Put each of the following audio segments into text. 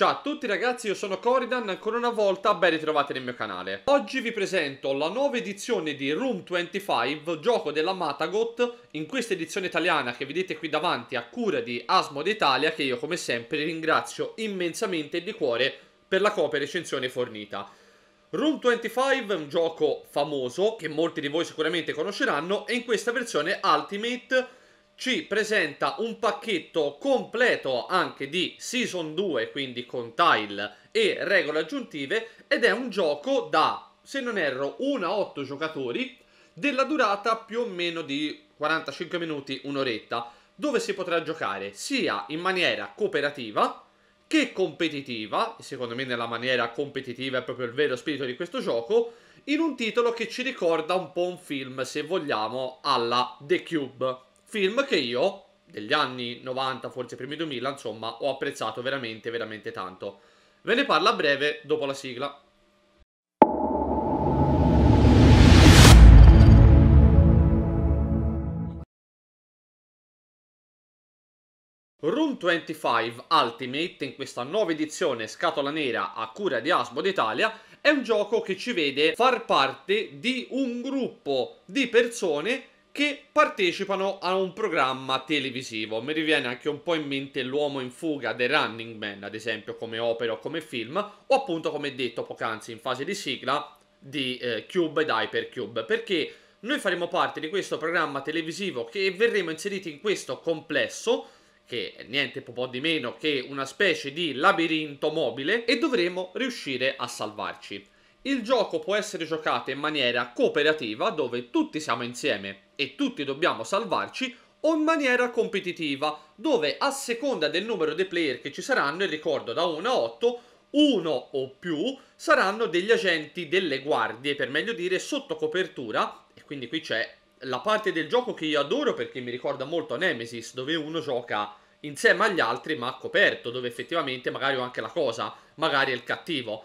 Ciao a tutti ragazzi, io sono Coridan, ancora una volta ben ritrovati nel mio canale. Oggi vi presento la nuova edizione di Room 25, gioco della Matagot, in questa edizione italiana che vedete qui davanti a cura di Asmod Italia, che io come sempre ringrazio immensamente di cuore per la copia e recensione fornita. Room 25 è un gioco famoso che molti di voi sicuramente conosceranno e in questa versione Ultimate ci presenta un pacchetto completo anche di Season 2, quindi con tile e regole aggiuntive, ed è un gioco da, se non erro, 1 a 8 giocatori, della durata più o meno di 45 minuti, un'oretta, dove si potrà giocare sia in maniera cooperativa che competitiva, e secondo me nella maniera competitiva è proprio il vero spirito di questo gioco, in un titolo che ci ricorda un po' un film, se vogliamo, alla The Cube Film che io, degli anni 90, forse primi 2000, insomma, ho apprezzato veramente, veramente tanto. Ve ne parlo a breve dopo la sigla. Room 25 Ultimate, in questa nuova edizione scatola nera a cura di Asmo d'Italia, è un gioco che ci vede far parte di un gruppo di persone che partecipano a un programma televisivo. Mi riviene anche un po' in mente L'uomo in fuga The Running Man, ad esempio, come opera o come film, o appunto, come detto poc'anzi in fase di sigla, di eh, Cube ed Hypercube, perché noi faremo parte di questo programma televisivo che verremo inseriti in questo complesso che è niente po' di meno che una specie di labirinto mobile e dovremo riuscire a salvarci. Il gioco può essere giocato in maniera cooperativa dove tutti siamo insieme e tutti dobbiamo salvarci o in maniera competitiva dove a seconda del numero dei player che ci saranno, e ricordo da 1 a 8, uno o più saranno degli agenti delle guardie, per meglio dire sotto copertura e quindi qui c'è la parte del gioco che io adoro perché mi ricorda molto Nemesis dove uno gioca insieme agli altri ma coperto, dove effettivamente magari ho anche la cosa, magari è il cattivo.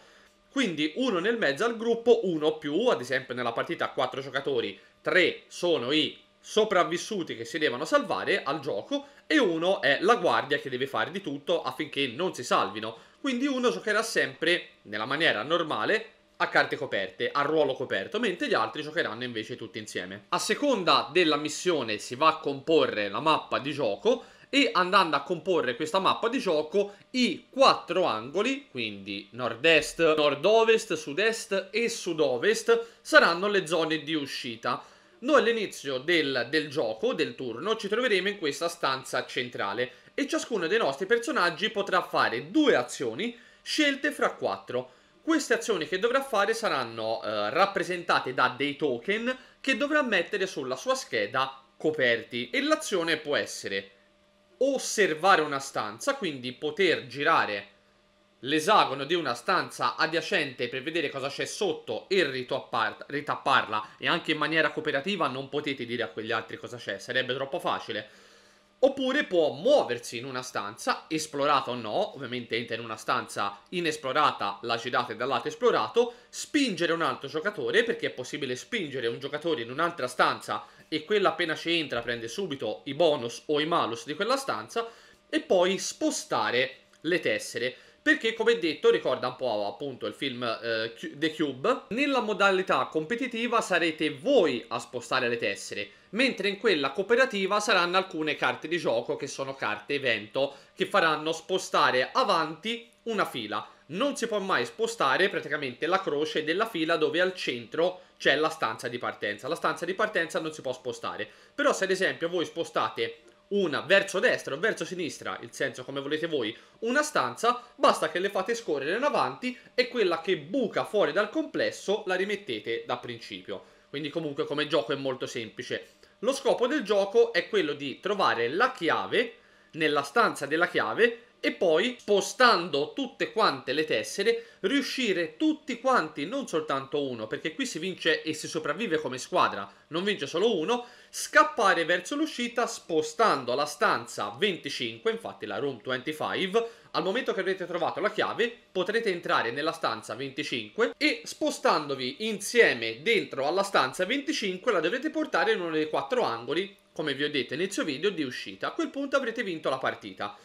Quindi uno nel mezzo al gruppo, uno più, ad esempio nella partita a quattro giocatori, tre sono i sopravvissuti che si devono salvare al gioco e uno è la guardia che deve fare di tutto affinché non si salvino. Quindi uno giocherà sempre nella maniera normale a carte coperte, a ruolo coperto, mentre gli altri giocheranno invece tutti insieme. A seconda della missione si va a comporre la mappa di gioco e andando a comporre questa mappa di gioco i quattro angoli, quindi nord-est, nord-ovest, sud-est e sud-ovest, saranno le zone di uscita. Noi all'inizio del, del gioco, del turno, ci troveremo in questa stanza centrale e ciascuno dei nostri personaggi potrà fare due azioni scelte fra quattro. Queste azioni che dovrà fare saranno eh, rappresentate da dei token che dovrà mettere sulla sua scheda coperti e l'azione può essere osservare una stanza, quindi poter girare l'esagono di una stanza adiacente per vedere cosa c'è sotto e ritapparla e anche in maniera cooperativa non potete dire a quegli altri cosa c'è, sarebbe troppo facile. Oppure può muoversi in una stanza, esplorata o no, ovviamente entra in una stanza inesplorata, la girate dal lato esplorato, spingere un altro giocatore, perché è possibile spingere un giocatore in un'altra stanza e quella appena ci entra prende subito i bonus o i malus di quella stanza e poi spostare le tessere perché come detto ricorda un po' appunto il film eh, The Cube nella modalità competitiva sarete voi a spostare le tessere mentre in quella cooperativa saranno alcune carte di gioco che sono carte evento che faranno spostare avanti una fila non si può mai spostare praticamente la croce della fila dove al centro c'è la stanza di partenza. La stanza di partenza non si può spostare, però se ad esempio voi spostate una verso destra o verso sinistra, il senso come volete voi, una stanza, basta che le fate scorrere in avanti e quella che buca fuori dal complesso la rimettete da principio. Quindi comunque come gioco è molto semplice. Lo scopo del gioco è quello di trovare la chiave nella stanza della chiave e poi spostando tutte quante le tessere riuscire tutti quanti, non soltanto uno, perché qui si vince e si sopravvive come squadra, non vince solo uno, scappare verso l'uscita spostando la stanza 25, infatti la room 25, al momento che avrete trovato la chiave potrete entrare nella stanza 25 e spostandovi insieme dentro alla stanza 25 la dovrete portare in uno dei quattro angoli, come vi ho detto inizio video, di uscita. A quel punto avrete vinto la partita.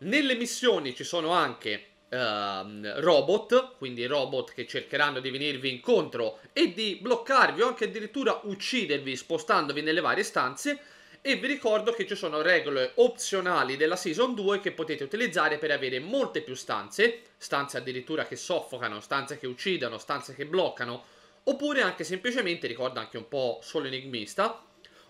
Nelle missioni ci sono anche Uh, robot, quindi robot che cercheranno di venirvi incontro e di bloccarvi o anche addirittura uccidervi spostandovi nelle varie stanze. E vi ricordo che ci sono regole opzionali della Season 2 che potete utilizzare per avere molte più stanze, stanze addirittura che soffocano, stanze che uccidono, stanze che bloccano, oppure anche semplicemente, ricordo anche un po' solo enigmista,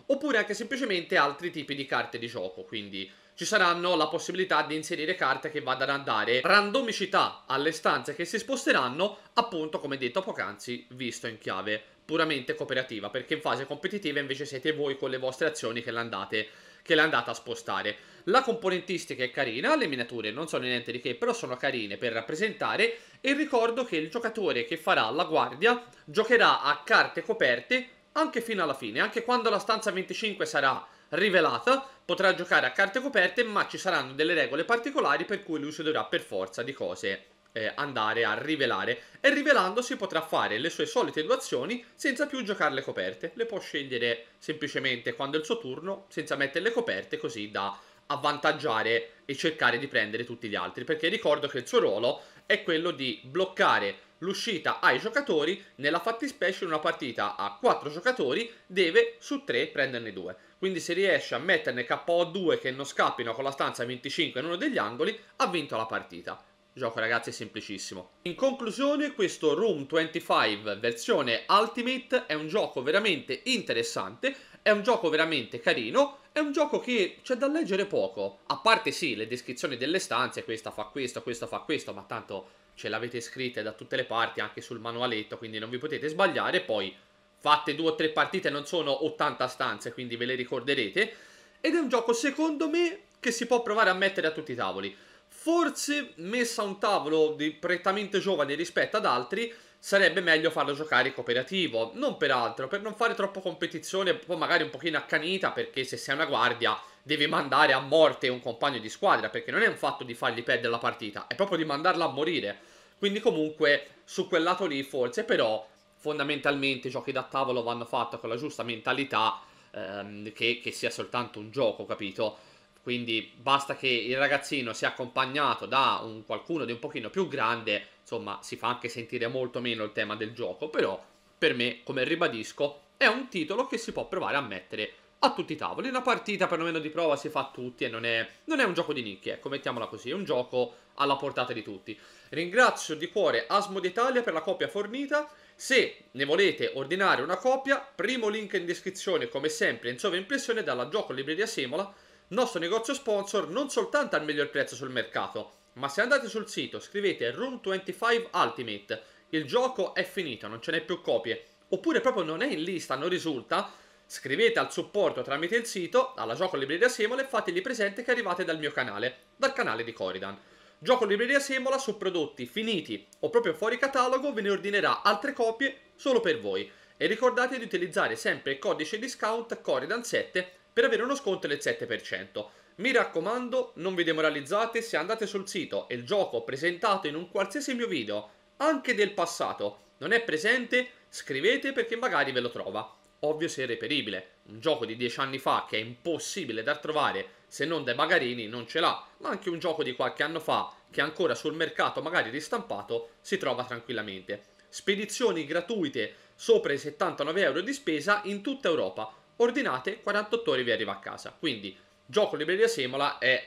oppure anche semplicemente altri tipi di carte di gioco, quindi ci saranno la possibilità di inserire carte che vadano a dare randomicità alle stanze che si sposteranno, appunto come detto poc'anzi, visto in chiave puramente cooperativa, perché in fase competitiva invece siete voi con le vostre azioni che le andate, che le andate a spostare. La componentistica è carina, le miniature non sono niente di che, però sono carine per rappresentare e ricordo che il giocatore che farà la guardia giocherà a carte coperte anche fino alla fine, anche quando la stanza 25 sarà rivelata, potrà giocare a carte coperte, ma ci saranno delle regole particolari per cui lui si dovrà per forza di cose eh, andare a rivelare. E rivelandosi potrà fare le sue solite due azioni senza più giocarle coperte. Le può scegliere semplicemente quando è il suo turno, senza metterle coperte, così da avvantaggiare e cercare di prendere tutti gli altri. Perché ricordo che il suo ruolo è quello di bloccare l'uscita ai giocatori, nella fattispecie in una partita a 4 giocatori deve su 3 prenderne 2. Quindi se riesce a metterne KO2 che non scappino con la stanza 25 in uno degli angoli, ha vinto la partita. gioco ragazzi è semplicissimo. In conclusione questo Room 25 versione Ultimate è un gioco veramente interessante, è un gioco veramente carino, è un gioco che c'è da leggere poco. A parte sì, le descrizioni delle stanze, questa fa questo, questa fa questo, ma tanto ce l'avete scritta da tutte le parti anche sul manualetto, quindi non vi potete sbagliare, poi fatte due o tre partite, non sono 80 stanze, quindi ve le ricorderete. Ed è un gioco, secondo me, che si può provare a mettere a tutti i tavoli. Forse messa a un tavolo di prettamente giovane rispetto ad altri, sarebbe meglio farlo giocare cooperativo, non per altro, per non fare troppo competizione, poi magari un pochino accanita, perché se sei una guardia devi mandare a morte un compagno di squadra, perché non è un fatto di fargli perdere la partita, è proprio di mandarla a morire. Quindi comunque su quel lato lì forse però fondamentalmente i giochi da tavolo vanno fatti con la giusta mentalità ehm, che, che, sia soltanto un gioco, capito? Quindi basta che il ragazzino sia accompagnato da un, qualcuno di un pochino più grande, insomma si fa anche sentire molto meno il tema del gioco, però per me, come ribadisco, è un titolo che si può provare a mettere a tutti i tavoli. Una partita perlomeno di prova si fa a tutti e non è, non è un gioco di nicchie, ecco, mettiamola così, è un gioco alla portata di tutti. Ringrazio di cuore Asmo d'Italia per la copia fornita se ne volete ordinare una copia, primo link in descrizione come sempre in sovraimpressione dalla Gioco Libreria Semola, nostro negozio sponsor non soltanto al miglior prezzo sul mercato, ma se andate sul sito scrivete Room 25 Ultimate, il gioco è finito, non ce n'è più copie, oppure proprio non è in lista, non risulta, scrivete al supporto tramite il sito, alla Gioco Libreria Semola e fategli presente che arrivate dal mio canale, dal canale di Coridan. Gioco libreria Semola su prodotti finiti o proprio fuori catalogo ve ne ordinerà altre copie solo per voi e ricordate di utilizzare sempre il codice discount Coridan7 per avere uno sconto del 7%. Mi raccomando, non vi demoralizzate se andate sul sito e il gioco presentato in un qualsiasi mio video, anche del passato, non è presente, scrivete perché magari ve lo trova ovvio sia reperibile. Un gioco di dieci anni fa che è impossibile da trovare se non dai bagarini non ce l'ha, ma anche un gioco di qualche anno fa che ancora sul mercato magari ristampato si trova tranquillamente. Spedizioni gratuite sopra i 79 euro di spesa in tutta Europa. Ordinate 48 ore vi arriva a casa. Quindi gioco libreria Semola è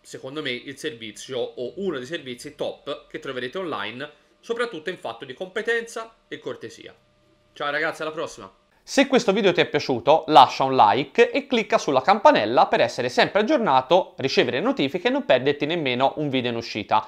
secondo me il servizio o uno dei servizi top che troverete online, soprattutto in fatto di competenza e cortesia. Ciao ragazzi, alla prossima! Se questo video ti è piaciuto lascia un like e clicca sulla campanella per essere sempre aggiornato, ricevere notifiche e non perderti nemmeno un video in uscita.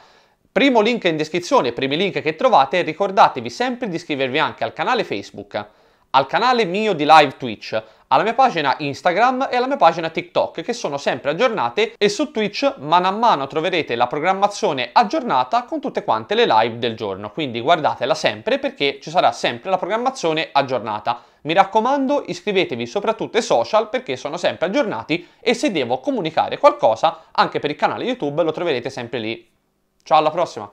Primo link in descrizione, primi link che trovate, ricordatevi sempre di iscrivervi anche al canale Facebook, al canale mio di live Twitch, alla mia pagina Instagram e alla mia pagina TikTok che sono sempre aggiornate e su Twitch mano a mano troverete la programmazione aggiornata con tutte quante le live del giorno, quindi guardatela sempre perché ci sarà sempre la programmazione aggiornata. Mi raccomando iscrivetevi soprattutto ai social perché sono sempre aggiornati e se devo comunicare qualcosa anche per il canale YouTube lo troverete sempre lì. Ciao alla prossima!